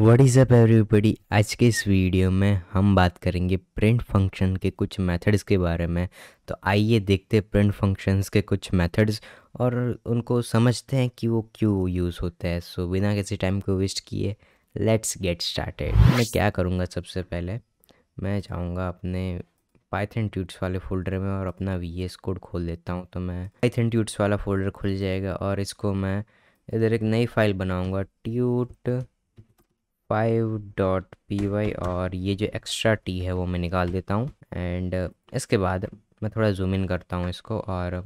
what is up everybody आज के इस वीडियो में हम बात करेंगे प्रिंट फंक्शन के कुछ मेथड्स के बारे में तो आइए देखते हैं प्रिंट फंक्शंस के कुछ मेथड्स और उनको समझते हैं कि वो क्यों यूज़ होते हैं सो बिना किसी टाइम को वेस्ट किए लेट्स गेट स्टार्टेड मैं क्या करूँगा सबसे पहले मैं जाऊँगा अपने पाइथन ट्यूट्स वाले फोल्डर में और अपना वी एस कोड खोल देता हूँ तो मैं पाइथन ट्यूट्स वाला फोल्डर खुल जाएगा और इसको मैं इधर एक नई फाइल बनाऊँगा tut five dot P Y और ये जो एक्स्ट्रा टी है वो मैं निकाल देता हूँ एंड uh, इसके बाद मैं थोड़ा जूम इन करता हूँ इसको और uh,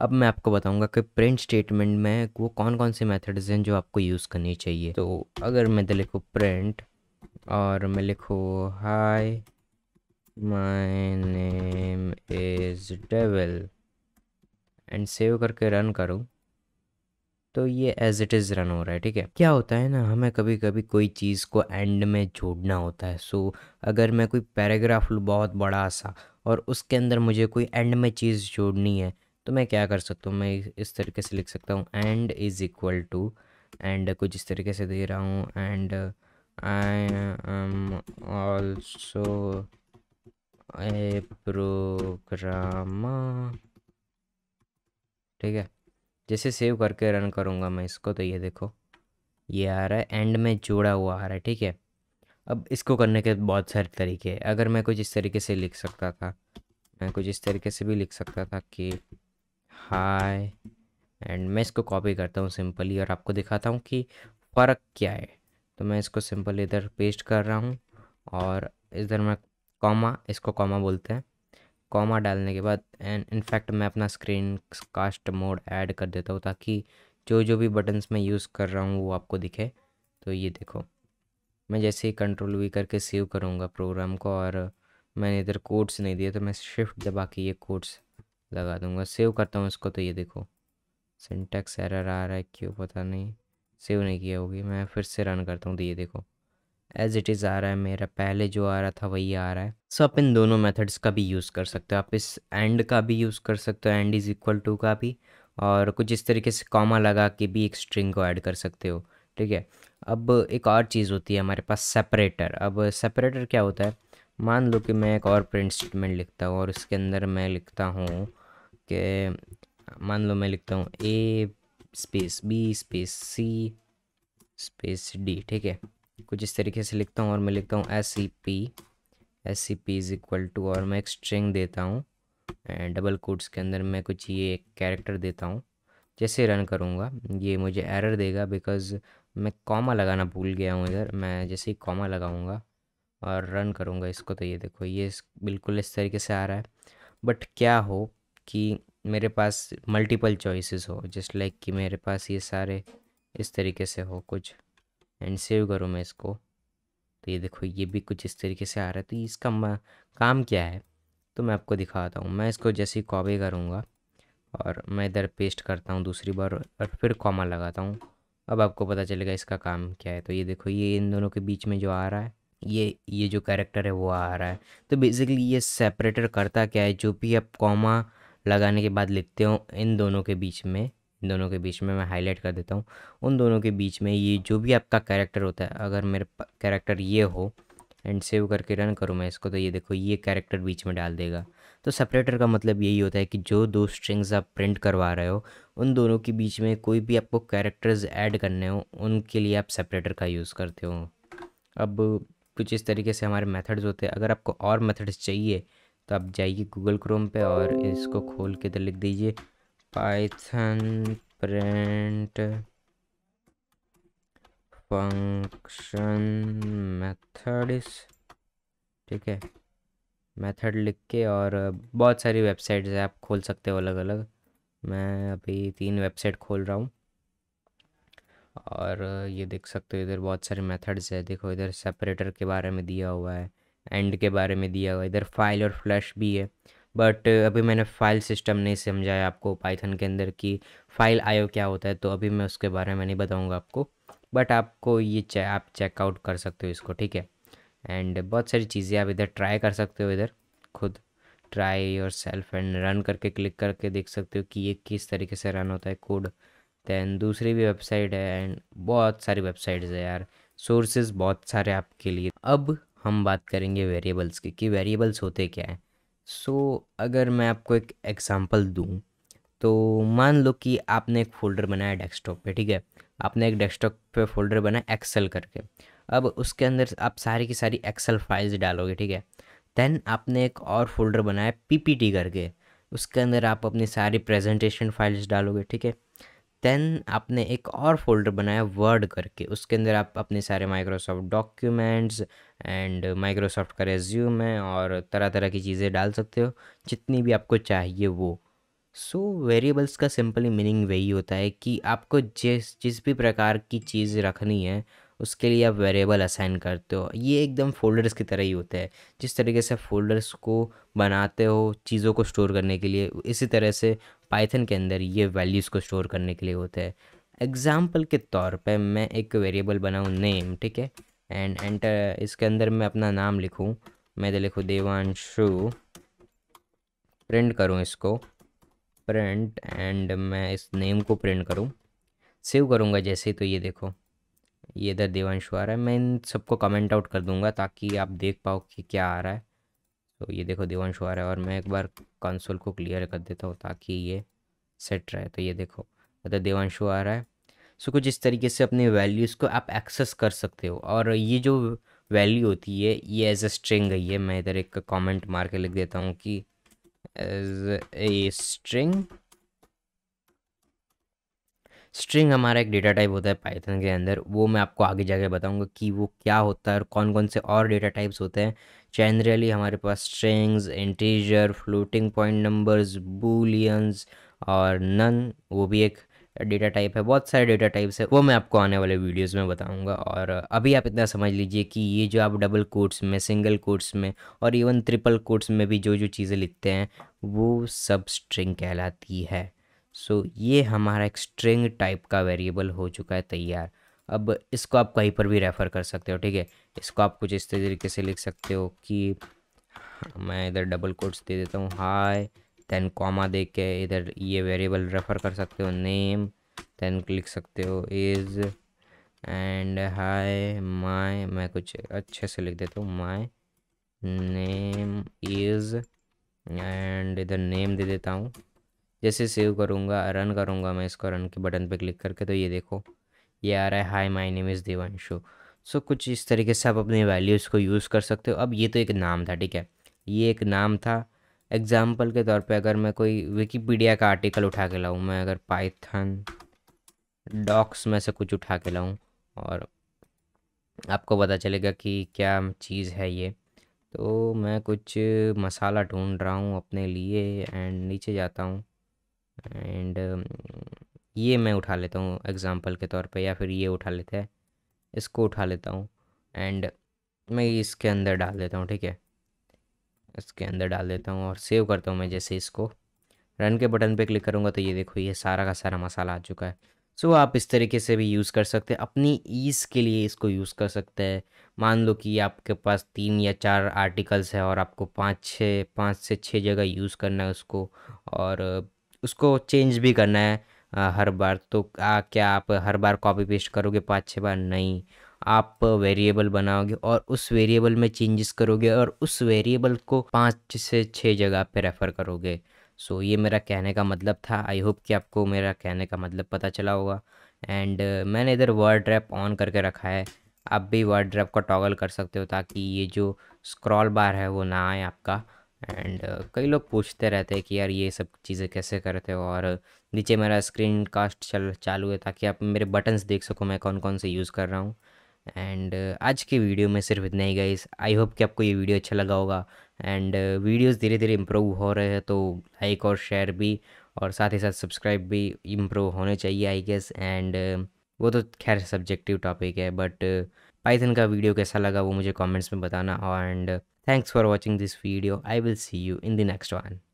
अब मैं आपको बताऊंगा कि प्रिंट स्टेटमेंट में वो कौन कौन से मेथड्स हैं जो आपको यूज़ करनी चाहिए तो अगर मैं लिखूँ प्रिंट और मैं लिखूँ hi my name is devil and save करके रन करूँ तो ये एज इट इज़ रन हो रहा है ठीक है क्या होता है ना हमें कभी कभी कोई चीज़ को एंड में जोड़ना होता है सो so, अगर मैं कोई पैराग्राफ लूँ बहुत बड़ा सा और उसके अंदर मुझे कोई एंड में चीज़ जोड़नी है तो मैं क्या कर सकता हूँ मैं इस तरीके से लिख सकता हूँ end is equal to end कुछ इस तरीके से दे रहा हूँ and I am also a programmer ठीक है जैसे सेव करके रन करूँगा मैं इसको तो ये देखो ये आ रहा है एंड में जोड़ा हुआ आ रहा है ठीक है अब इसको करने के बहुत सारे तरीके हैं अगर मैं कुछ इस तरीके से लिख सकता था मैं कुछ इस तरीके से भी लिख सकता था कि हाय एंड मैं इसको कॉपी करता हूँ सिंपली और आपको दिखाता हूँ कि फ़र्क क्या है तो मैं इसको सिंपल इधर पेस्ट कर रहा हूँ और इधर मैं कॉमा इसको कॉमा बोलते हैं कॉमा डालने के बाद एंड इनफैक्ट मैं अपना स्क्रीन कास्ट मोड ऐड कर देता हूँ ताकि जो जो भी बटन्स मैं यूज़ कर रहा हूँ वो आपको दिखे तो ये देखो मैं जैसे ही कंट्रोल वी करके सेव करूँगा प्रोग्राम को और मैंने इधर कोड्स नहीं दिए तो मैं शिफ्ट दबा के ये कोड्स लगा दूँगा सेव करता हूँ इसको तो ये देखो सिंटेक्स एरर आ रहा है क्यों पता नहीं सेव नहीं किया होगी मैं फिर से रन करता हूँ तो ये देखो एज इट इज़ आ रहा है मेरा पहले जो आ रहा था वही आ रहा है सो so, आप इन दोनों मेथड्स का भी यूज़ कर सकते हो आप इस एंड का भी यूज़ कर सकते हो एंड इज़ इक्वल टू का भी और कुछ इस तरीके से कॉमा लगा के भी एक स्ट्रिंग को ऐड कर सकते हो ठीक है अब एक और चीज़ होती है हमारे पास सेपरेटर अब सेपरेटर क्या होता है मान लो कि मैं एक और प्रिंट स्टेटमेंट लिखता हूँ और इसके अंदर मैं लिखता हूँ कि मान लो मैं लिखता हूँ A space B space C space D ठीक है कुछ इस तरीके से लिखता हूँ और मैं लिखता हूँ S C P S C P is equal to और मैं एक स्ट्रिंग देता हूँ एंड डबल कोट्स के अंदर मैं कुछ ये एक कैरेक्टर देता हूँ जैसे रन करूँगा ये मुझे एरर देगा बिकॉज़ मैं कॉमा लगाना भूल गया हूँ इधर मैं जैसे ही कॉमा लगाऊँगा और रन करूँगा इसको तो ये देखो ये बिल्कुल इस तरीके से आ रहा है बट क्या हो कि मेरे पास मल्टीपल चॉइसेस हो जस्ट लाइक like कि मेरे पास ये सारे इस तरीके से हो कुछ एंड सेव करूँ मैं इसको तो ये देखो ये भी कुछ इस तरीके से आ रहा है तो इसका काम क्या है तो मैं आपको दिखाता हूँ मैं इसको जैसे ही कॉपी करूँगा और मैं इधर पेस्ट करता हूँ दूसरी बार और फिर कॉमा लगाता हूँ अब आपको पता चलेगा इसका काम क्या है तो ये देखो ये इन दोनों के बीच में जो आ रहा है ये ये जो कैरेक्टर है वो आ रहा है तो बेसिकली ये सेपरेटर करता क्या है जो भी आप कॉमा लगाने के बाद लिखते हो इन दोनों के बीच में इन दोनों के बीच में मैं हाईलाइट कर देता हूँ उन दोनों के बीच में ये जो भी आपका कैरेक्टर होता है अगर मेरे कैरेक्टर ये हो एंड सेव करके रन करूँ मैं इसको तो ये देखो ये कैरेक्टर बीच में डाल देगा तो सेपरेटर का मतलब यही होता है कि जो दो स्ट्रिंग्स आप प्रिंट करवा रहे हो उन दोनों के बीच में कोई भी आपको कैरेक्टर्स ऐड करने हो उनके लिए आप सेपरेटर का यूज़ करते हो अब कुछ इस तरीके से हमारे मेथड्स होते हैं अगर आपको और मेथड्स चाहिए तो आप जाइए गूगल क्रोम पे और इसको खोल के इधर तो लिख दीजिए python print फंक्शन मेथड्स ठीक है मेथड लिख के और बहुत सारी वेबसाइट्स हैं आप खोल सकते हो अलग अलग मैं अभी तीन वेबसाइट खोल रहा हूँ और ये देख सकते हो इधर बहुत सारे मेथड्स है देखो इधर सेपरेटर के बारे में दिया हुआ है एंड के बारे में दिया हुआ है इधर फाइल और फ्लैश भी है बट uh, अभी मैंने फाइल सिस्टम नहीं समझाया आपको पाइथन के अंदर कि फाइल आयो क्या होता है तो अभी मैं उसके बारे में नहीं बताऊँगा आपको बट आपको ये चे, आप चेकआउट कर सकते हो इसको ठीक है एंड बहुत सारी चीज़ें आप इधर ट्राई कर सकते हो इधर खुद ट्राई और सेल्फ एंड रन करके क्लिक करके देख सकते हो कि ये किस तरीके से रन होता है कोड दैन दूसरी भी वेबसाइट है एंड बहुत सारी वेबसाइट्स है यार सोर्सेज बहुत सारे आपके लिए अब हम बात करेंगे वेरिएबल्स की कि वेरिएबल्स होते क्या हैं सो so, अगर मैं आपको एक एग्ज़ाम्पल दूँ तो मान लो कि आपने एक फ़ोल्डर बनाया डेस्कटॉप पे ठीक है आपने एक डेस्कटॉप पे फोल्डर बनाया एक्सेल करके अब उसके अंदर आप सारी की सारी एक्सेल फाइल्स डालोगे ठीक है देन आपने एक और फोल्डर बनाया पीपीटी करके उसके अंदर आप अपनी सारी प्रेजेंटेशन फाइल्स डालोगे ठीक है देन आपने एक और फोल्डर बनाया वर्ड करके उसके अंदर आप अपने सारे माइक्रोसॉफ्ट डॉक्यूमेंट्स एंड माइक्रोसॉफ्ट का रेज्यूम है और तरह तरह की चीज़ें डाल सकते हो जितनी भी आपको चाहिए वो सो so, वेरिएबल्स का सिंपली मीनिंग वही होता है कि आपको जिस जिस भी प्रकार की चीज़ रखनी है उसके लिए आप वेरिएबल असाइन करते हो ये एकदम फोल्डर्स की तरह ही होता है जिस तरीके से फोल्डर्स को बनाते हो चीज़ों को स्टोर करने के लिए इसी तरह से पाइथन के अंदर ये वैल्यूज़ को स्टोर करने के लिए होते हैं एग्ज़ाम्पल के तौर पर मैं एक वेरिएबल बनाऊँ नेम ठीक है एंड एंटर इसके अंदर मैं अपना नाम लिखूँ मैं तो लिखूँ देवांशु प्रिंट करूँ इसको प्रिंट एंड मैं इस नेम को प्रिंट करूँ सेव करूँगा जैसे ही तो ये देखो ये इधर देवांशु आ रहा है मैं इन सबको कमेंट आउट कर दूँगा ताकि आप देख पाओ कि क्या आ रहा है तो ये देखो दिवंश आ रहा है और मैं एक बार कंसोल को क्लियर कर देता हूँ ताकि ये सेट रहे तो ये देखो मतलब देवांश आ रहा है सो कुछ इस तरीके से अपने वैल्यूज़ को आप एक्सेस कर सकते हो और ये जो वैल्यू होती है ये एज अ स्ट्रिंग गई है मैं इधर एक कमेंट मार के लिख देता हूँ कि एज ए स्ट्रिंग स्ट्रिंग हमारा एक डेटा टाइप होता है पाइथन के अंदर वो मैं आपको आगे जाके बताऊंगा कि वो क्या होता है और कौन कौन से और डेटा टाइप्स होते हैं जनरली हमारे पास strings integer floating point numbers booleans और नन वो भी एक डेटा टाइप है बहुत सारे डेटा टाइप्स है वो मैं आपको आने वाले वीडियोस में बताऊंगा और अभी आप इतना समझ लीजिए कि ये जो आप डबल कोट्स में सिंगल कोट्स में और इवन ट्रिपल कोट्स में भी जो जो चीज़ें लिखते हैं वो सब स्ट्रिंग कहलाती है सो so, ये हमारा एक स्ट्रिंग टाइप का वेरिएबल हो चुका है तैयार अब इसको आप कहीं पर भी रेफ़र कर सकते हो ठीक है इसको आप कुछ इस तरीके से लिख सकते हो कि हाँ, मैं इधर डबल कोट्स दे देता हूँ हाय देन कॉमा दे के इधर ये वेरिएबल रेफ़र कर सकते हो नेम देन लिख सकते हो इज़ एंड हाय माय मैं कुछ अच्छे से लिख देता हूँ माय नेम इज़ एंड इधर नेम दे देता हूँ जैसे सेव करूँगा रन करूँगा मैं इसको रन के बटन पे क्लिक करके तो ये देखो ये आ रहा है hi my name is Devanshu so कुछ इस तरीके से आप अपने वैल्यूज़ को यूज़ कर सकते हो अब ये तो एक नाम था ठीक है ये एक नाम था एग्ज़ाम्पल के तौर पे अगर मैं कोई विकीपीडिया का आर्टिकल उठा के लाऊँ मैं अगर पाइथन डॉक्स में से कुछ उठा के लाऊँ और आपको पता चलेगा कि क्या चीज़ है ये तो मैं कुछ मसाला ढूंढ रहा हूँ अपने लिए एंड नीचे जाता हूँ एंड ये मैं उठा लेता हूँ एग्ज़ाम्पल के तौर पे या फिर ये उठा लेते हैं इसको उठा लेता हूँ एंड मैं इसके अंदर डाल देता हूँ ठीक है इसके अंदर डाल देता हूँ और सेव करता हूँ मैं जैसे इसको रन के बटन पे क्लिक करूँगा तो ये देखो ये सारा का सारा मसाला आ चुका है सो so, आप इस तरीके से भी यूज़ कर सकते हैं अपनी ईज़ के लिए इसको यूज़ कर सकते हैं मान लो कि आपके पास तीन या चार आर्टिकल्स है और आपको पाँच छः पाँच से छः जगह यूज़ करना है उसको और उसको चेंज भी करना है हर बार तो आ, क्या आप हर बार कॉपी पेस्ट करोगे पाँच छः बार नहीं आप वेरिएबल बनाओगे और उस वेरिएबल में चेंजेस करोगे और उस वेरिएबल को पाँच से छः जगह पे रेफ़र करोगे सो ये मेरा कहने का मतलब था आई होप कि आपको मेरा कहने का मतलब पता चला होगा एंड uh, मैंने इधर वर्ड रैप ऑन करके रखा है आप भी वर्ड रैप का टॉगल कर सकते हो ताकि ये जो स्क्रॉल बार है वो ना आए आपका एंड uh, कई लोग पूछते रहते हैं कि यार ये सब चीज़ें कैसे करते हो और नीचे मेरा स्क्रीन कास्ट चल चालू है ताकि आप मेरे बटन्स देख सको मैं कौन कौन से यूज़ कर रहा हूँ एंड uh, आज की वीडियो में सिर्फ इतना ही गाइस आई होप कि आपको ये वीडियो अच्छा लगा होगा एंड वीडियोस धीरे धीरे इम्प्रूव हो रहे हैं तो लाइक और शेयर भी और साथ ही साथ सब्सक्राइब भी इम्प्रूव होने चाहिए आई गेस एंड वो तो खैर सब्जेक्टिव टॉपिक है बट पाइथन uh, का वीडियो कैसा लगा वो मुझे कमेंट्स में बताना and thanks for watching this video I will see you in the next one